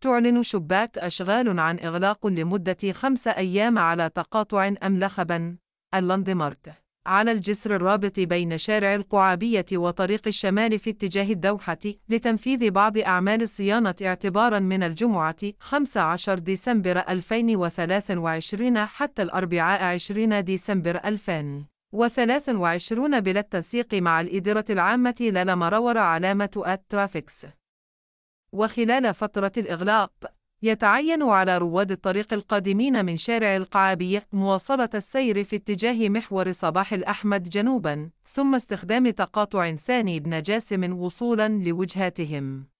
تعلن شباك أشغال عن إغلاق لمدة خمس أيام على تقاطع أم لخبًا اللندمارك على الجسر الرابط بين شارع القعابية وطريق الشمال في اتجاه الدوحة لتنفيذ بعض أعمال الصيانة اعتبارا من الجمعة 15 ديسمبر 2023 حتى الأربعاء 20 ديسمبر 2023 بلا التنسيق مع الإدارة العامة للمرور علامة الترافيكس وخلال فترة الإغلاق يتعين على رواد الطريق القادمين من شارع القعابية مواصلة السير في اتجاه محور صباح الأحمد جنوبا ثم استخدام تقاطع ثاني بن جاسم وصولا لوجهاتهم